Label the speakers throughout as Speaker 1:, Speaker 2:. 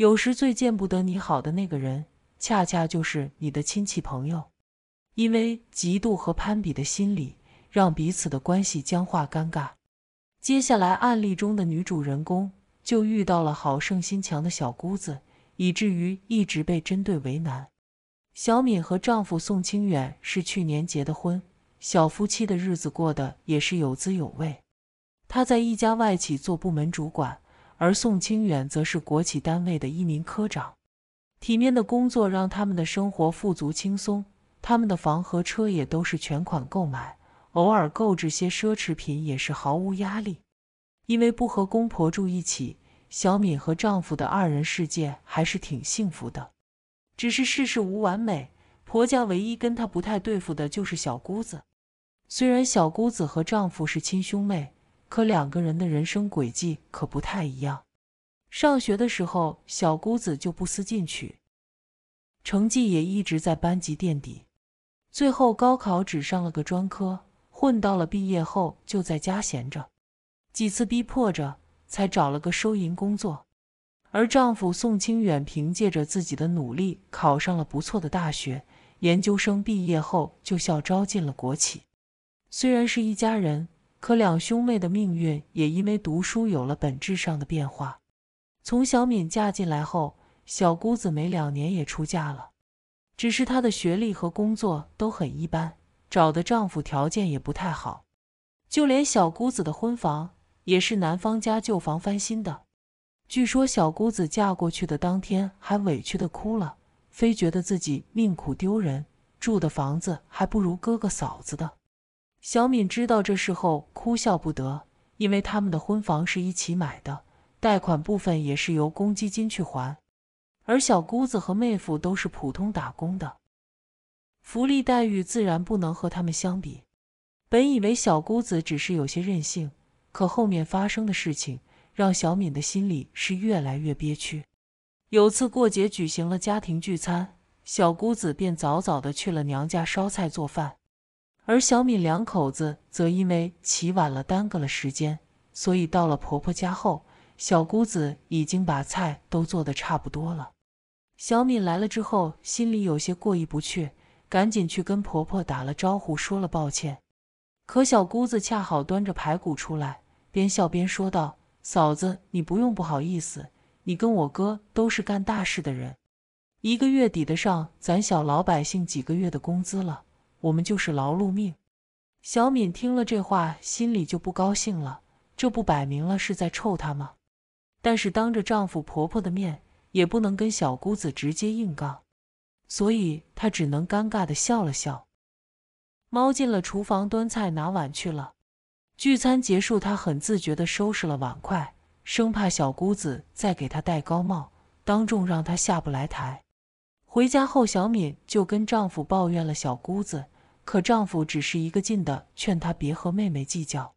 Speaker 1: 有时最见不得你好的那个人，恰恰就是你的亲戚朋友，因为嫉妒和攀比的心理，让彼此的关系僵化尴尬。接下来案例中的女主人公就遇到了好胜心强的小姑子，以至于一直被针对为难。小敏和丈夫宋清远是去年结的婚，小夫妻的日子过得也是有滋有味。她在一家外企做部门主管。而宋清远则是国企单位的一名科长，体面的工作让他们的生活富足轻松，他们的房和车也都是全款购买，偶尔购置些奢侈品也是毫无压力。因为不和公婆住一起，小敏和丈夫的二人世界还是挺幸福的。只是世事无完美，婆家唯一跟她不太对付的就是小姑子，虽然小姑子和丈夫是亲兄妹。可两个人的人生轨迹可不太一样。上学的时候，小姑子就不思进取，成绩也一直在班级垫底，最后高考只上了个专科，混到了毕业后就在家闲着。几次逼迫着才找了个收银工作。而丈夫宋清远凭借着自己的努力考上了不错的大学，研究生毕业后就校招进了国企。虽然是一家人。可两兄妹的命运也因为读书有了本质上的变化。从小敏嫁进来后，小姑子没两年也出嫁了，只是她的学历和工作都很一般，找的丈夫条件也不太好。就连小姑子的婚房也是男方家旧房翻新的。据说小姑子嫁过去的当天还委屈的哭了，非觉得自己命苦丢人，住的房子还不如哥哥嫂子的。小敏知道这事后，哭笑不得，因为他们的婚房是一起买的，贷款部分也是由公积金去还，而小姑子和妹夫都是普通打工的，福利待遇自然不能和他们相比。本以为小姑子只是有些任性，可后面发生的事情让小敏的心里是越来越憋屈。有次过节举行了家庭聚餐，小姑子便早早的去了娘家烧菜做饭。而小敏两口子则因为起晚了，耽搁了时间，所以到了婆婆家后，小姑子已经把菜都做得差不多了。小敏来了之后，心里有些过意不去，赶紧去跟婆婆打了招呼，说了抱歉。可小姑子恰好端着排骨出来，边笑边说道：“嫂子，你不用不好意思，你跟我哥都是干大事的人，一个月抵得上咱小老百姓几个月的工资了。”我们就是劳碌命。小敏听了这话，心里就不高兴了。这不摆明了是在臭她吗？但是当着丈夫、婆婆的面，也不能跟小姑子直接硬刚，所以她只能尴尬地笑了笑。猫进了厨房端菜拿碗去了。聚餐结束，她很自觉地收拾了碗筷，生怕小姑子再给她戴高帽，当众让她下不来台。回家后，小敏就跟丈夫抱怨了小姑子，可丈夫只是一个劲的劝她别和妹妹计较。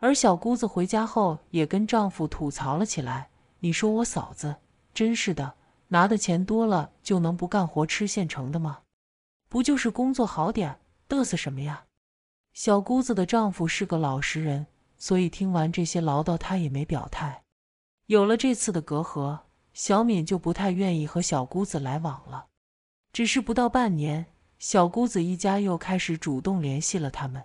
Speaker 1: 而小姑子回家后也跟丈夫吐槽了起来：“你说我嫂子真是的，拿的钱多了就能不干活吃现成的吗？不就是工作好点，嘚瑟什么呀？”小姑子的丈夫是个老实人，所以听完这些唠叨，他也没表态。有了这次的隔阂。小敏就不太愿意和小姑子来往了。只是不到半年，小姑子一家又开始主动联系了他们。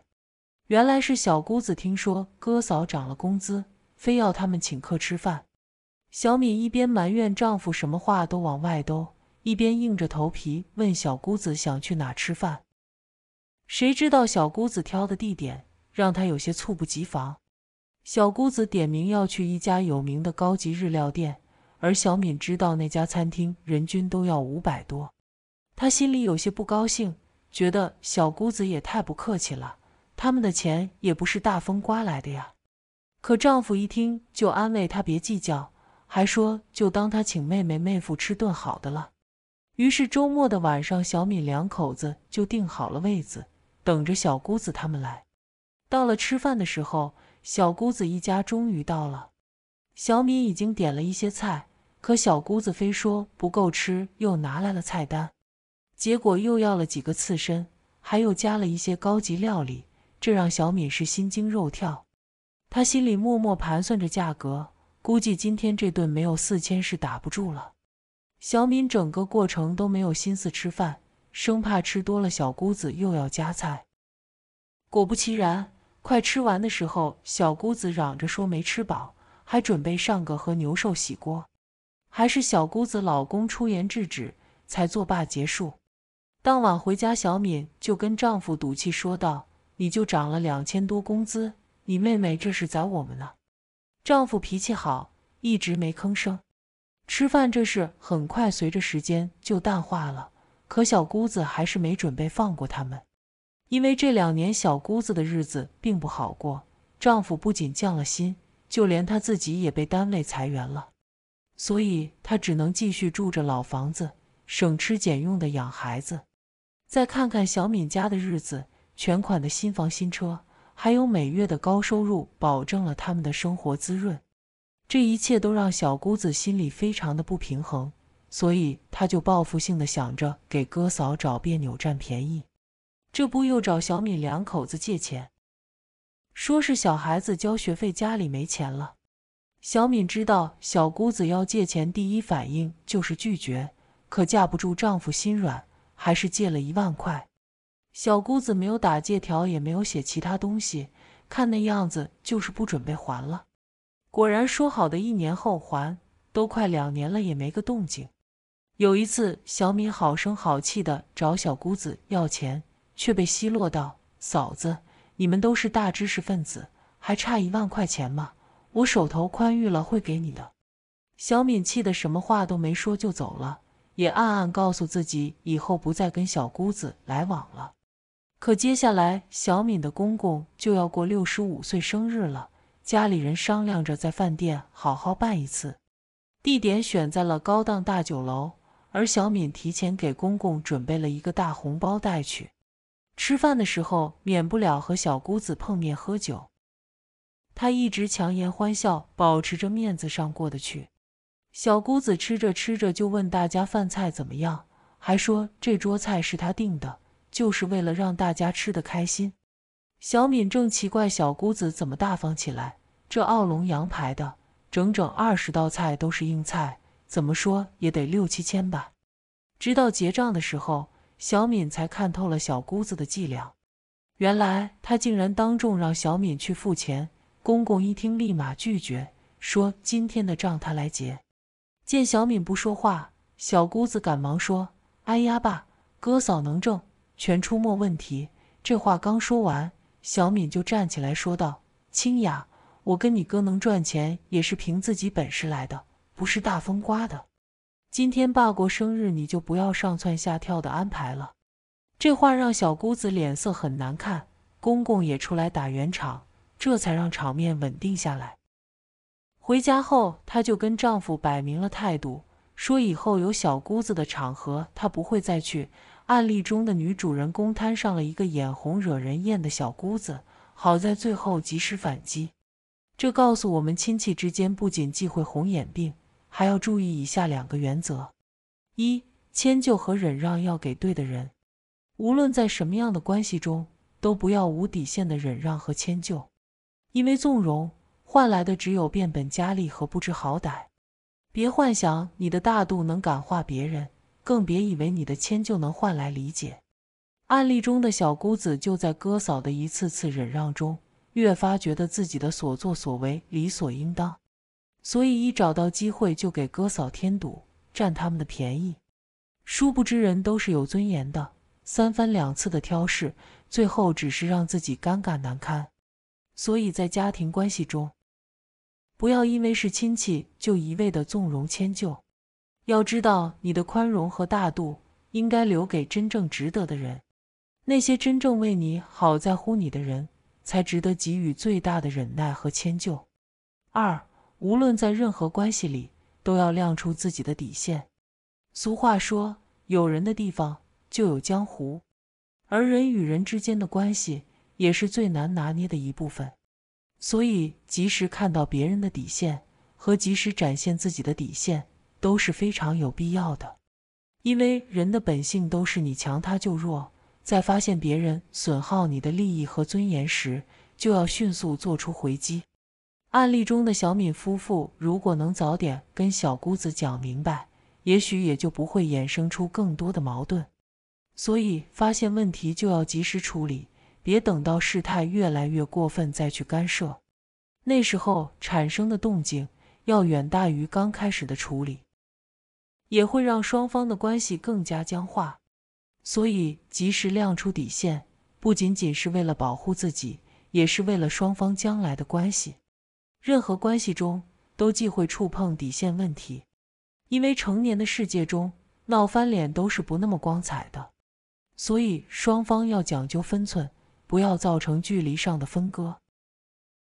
Speaker 1: 原来是小姑子听说哥嫂涨了工资，非要他们请客吃饭。小敏一边埋怨丈夫什么话都往外兜，一边硬着头皮问小姑子想去哪吃饭。谁知道小姑子挑的地点让她有些猝不及防。小姑子点名要去一家有名的高级日料店。而小敏知道那家餐厅人均都要五百多，她心里有些不高兴，觉得小姑子也太不客气了，他们的钱也不是大风刮来的呀。可丈夫一听就安慰她别计较，还说就当他请妹妹妹夫吃顿好的了。于是周末的晚上，小敏两口子就订好了位子，等着小姑子他们来。到了吃饭的时候，小姑子一家终于到了，小敏已经点了一些菜。可小姑子非说不够吃，又拿来了菜单，结果又要了几个刺身，还又加了一些高级料理，这让小敏是心惊肉跳。她心里默默盘算着价格，估计今天这顿没有四千是打不住了。小敏整个过程都没有心思吃饭，生怕吃多了小姑子又要加菜。果不其然，快吃完的时候，小姑子嚷着说没吃饱，还准备上个和牛寿喜锅。还是小姑子老公出言制止，才作罢结束。当晚回家，小敏就跟丈夫赌气说道：“你就涨了两千多工资，你妹妹这是宰我们了。”丈夫脾气好，一直没吭声。吃饭这事很快随着时间就淡化了，可小姑子还是没准备放过他们，因为这两年小姑子的日子并不好过，丈夫不仅降了薪，就连她自己也被单位裁员了。所以她只能继续住着老房子，省吃俭用的养孩子。再看看小敏家的日子，全款的新房、新车，还有每月的高收入，保证了他们的生活滋润。这一切都让小姑子心里非常的不平衡，所以她就报复性的想着给哥嫂找别扭、占便宜。这不又找小敏两口子借钱，说是小孩子交学费，家里没钱了。小敏知道小姑子要借钱，第一反应就是拒绝，可架不住丈夫心软，还是借了一万块。小姑子没有打借条，也没有写其他东西，看那样子就是不准备还了。果然，说好的一年后还，都快两年了也没个动静。有一次，小敏好声好气的找小姑子要钱，却被奚落道：“嫂子，你们都是大知识分子，还差一万块钱吗？”我手头宽裕了，会给你的。小敏气得什么话都没说就走了，也暗暗告诉自己以后不再跟小姑子来往了。可接下来，小敏的公公就要过六十五岁生日了，家里人商量着在饭店好好办一次，地点选在了高档大酒楼，而小敏提前给公公准备了一个大红包带去。吃饭的时候，免不了和小姑子碰面喝酒。他一直强颜欢笑，保持着面子上过得去。小姑子吃着吃着就问大家饭菜怎么样，还说这桌菜是他订的，就是为了让大家吃得开心。小敏正奇怪小姑子怎么大方起来，这奥龙羊排的整整二十道菜都是硬菜，怎么说也得六七千吧。直到结账的时候，小敏才看透了小姑子的伎俩，原来她竟然当众让小敏去付钱。公公一听，立马拒绝，说：“今天的账他来结。”见小敏不说话，小姑子赶忙说：“哎呀，爸，哥嫂能挣，全出没问题。”这话刚说完，小敏就站起来说道：“清雅，我跟你哥能赚钱，也是凭自己本事来的，不是大风刮的。今天爸过生日，你就不要上蹿下跳的安排了。”这话让小姑子脸色很难看，公公也出来打圆场。这才让场面稳定下来。回家后，她就跟丈夫摆明了态度，说以后有小姑子的场合，她不会再去。案例中的女主人公摊上了一个眼红惹人厌的小姑子，好在最后及时反击。这告诉我们，亲戚之间不仅忌讳红眼病，还要注意以下两个原则：一、迁就和忍让要给对的人；无论在什么样的关系中，都不要无底线的忍让和迁就。因为纵容换来的只有变本加厉和不知好歹。别幻想你的大度能感化别人，更别以为你的谦就能换来理解。案例中的小姑子就在哥嫂的一次次忍让中，越发觉得自己的所作所为理所应当，所以一找到机会就给哥嫂添堵，占他们的便宜。殊不知人都是有尊严的，三番两次的挑事，最后只是让自己尴尬难堪。所以在家庭关系中，不要因为是亲戚就一味的纵容迁就。要知道，你的宽容和大度应该留给真正值得的人。那些真正为你好、在乎你的人，才值得给予最大的忍耐和迁就。二，无论在任何关系里，都要亮出自己的底线。俗话说：“有人的地方就有江湖”，而人与人之间的关系。也是最难拿捏的一部分，所以及时看到别人的底线和及时展现自己的底线都是非常有必要的。因为人的本性都是你强他就弱，在发现别人损耗你的利益和尊严时，就要迅速做出回击。案例中的小敏夫妇如果能早点跟小姑子讲明白，也许也就不会衍生出更多的矛盾。所以发现问题就要及时处理。别等到事态越来越过分再去干涉，那时候产生的动静要远大于刚开始的处理，也会让双方的关系更加僵化。所以，及时亮出底线，不仅仅是为了保护自己，也是为了双方将来的关系。任何关系中都忌讳触碰底线问题，因为成年的世界中闹翻脸都是不那么光彩的。所以，双方要讲究分寸。不要造成距离上的分割。